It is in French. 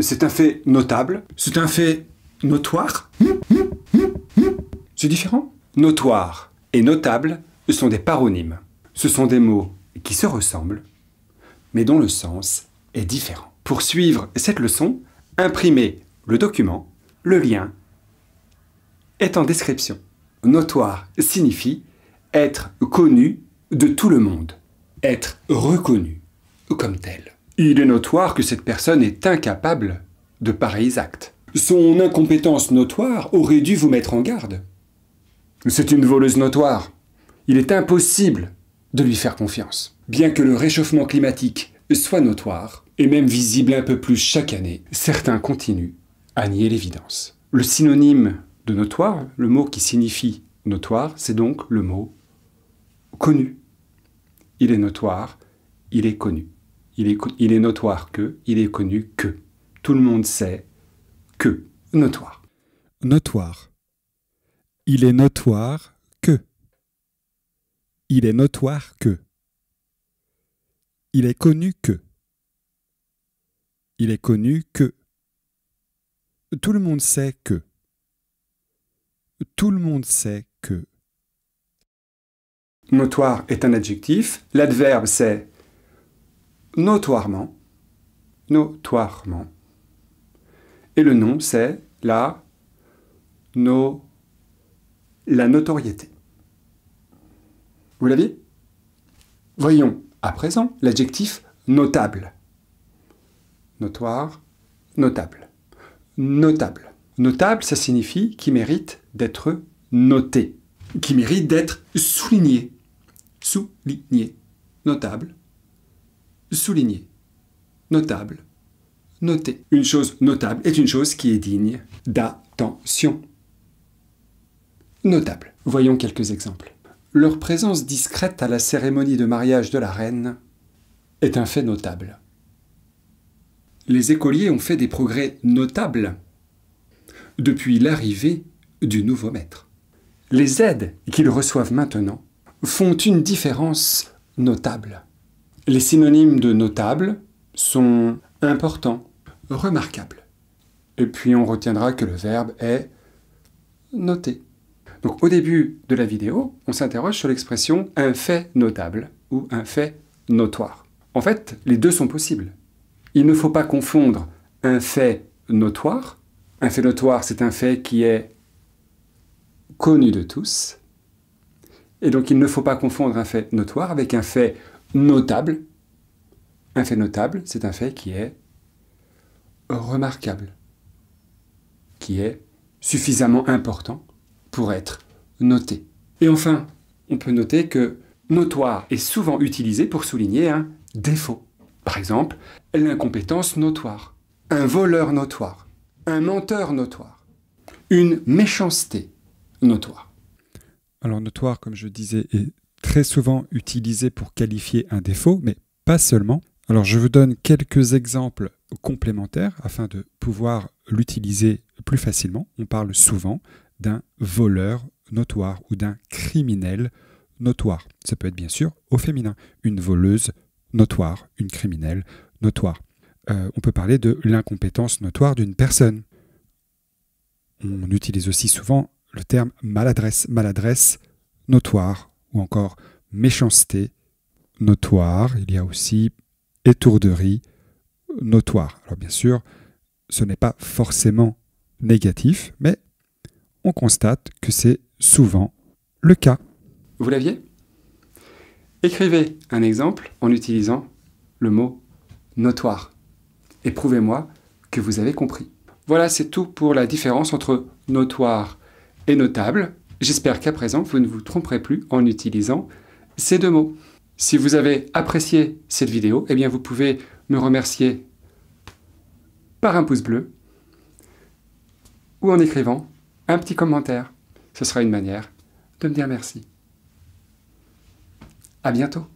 C'est un fait notable. C'est un fait notoire. C'est différent. Notoire et notable sont des paronymes. Ce sont des mots qui se ressemblent, mais dont le sens est différent. Pour suivre cette leçon, imprimez le document. Le lien est en description. Notoire signifie être connu de tout le monde, être reconnu comme tel. Il est notoire que cette personne est incapable de pareils actes. Son incompétence notoire aurait dû vous mettre en garde. C'est une voleuse notoire. Il est impossible de lui faire confiance. Bien que le réchauffement climatique soit notoire, et même visible un peu plus chaque année, certains continuent à nier l'évidence. Le synonyme de notoire, le mot qui signifie notoire, c'est donc le mot connu. Il est notoire, il est connu il est, notoire que, il est connu que. Tout le monde sait que. Notoire. Notoire. Il est notoire que. Il est notoire que. Il est connu que. Il est connu que. Tout le monde sait que. Tout le monde sait que. Notoire est un adjectif, l'adverbe c'est notoirement, notoirement. Et le nom, c'est la, no, la notoriété. Vous l'avez Voyons à présent l'adjectif notable. Notoire, notable. Notable. Notable, ça signifie qui mérite d'être noté, qui mérite d'être souligné. Souligné. Notable, souligner, notable, noter. Une chose notable est une chose qui est digne d'attention. Notable. Voyons quelques exemples. Leur présence discrète à la cérémonie de mariage de la reine est un fait notable. Les écoliers ont fait des progrès notables depuis l'arrivée du nouveau maître. Les aides qu'ils reçoivent maintenant font une différence notable. Les synonymes de notable sont important, remarquable. Et puis on retiendra que le verbe est noté. Donc au début de la vidéo, on s'interroge sur l'expression un fait notable ou un fait notoire. En fait, les deux sont possibles. Il ne faut pas confondre un fait notoire. Un fait notoire, c'est un fait qui est connu de tous. Et donc il ne faut pas confondre un fait notoire avec un fait notable, un fait notable, c'est un fait qui est remarquable, qui est suffisamment important pour être noté. Et enfin, on peut noter que notoire est souvent utilisé pour souligner un défaut. Par exemple, l'incompétence notoire, un voleur notoire, un menteur notoire, une méchanceté notoire. Alors notoire, comme je disais, est souvent utilisé pour qualifier un défaut, mais pas seulement. Alors je vous donne quelques exemples complémentaires afin de pouvoir l'utiliser plus facilement. On parle souvent d'un voleur notoire ou d'un criminel notoire. Ça peut être bien sûr au féminin, une voleuse notoire, une criminelle notoire. Euh, on peut parler de l'incompétence notoire d'une personne. On utilise aussi souvent le terme maladresse, maladresse notoire ou encore méchanceté notoire. Il y a aussi étourderie notoire. Alors bien sûr, ce n'est pas forcément négatif, mais on constate que c'est souvent le cas. Vous l'aviez Écrivez un exemple en utilisant le mot notoire et prouvez-moi que vous avez compris. Voilà, c'est tout pour la différence entre notoire et notable. J'espère qu'à présent, vous ne vous tromperez plus en utilisant ces deux mots. Si vous avez apprécié cette vidéo, eh bien vous pouvez me remercier par un pouce bleu ou en écrivant un petit commentaire. Ce sera une manière de me dire merci. À bientôt.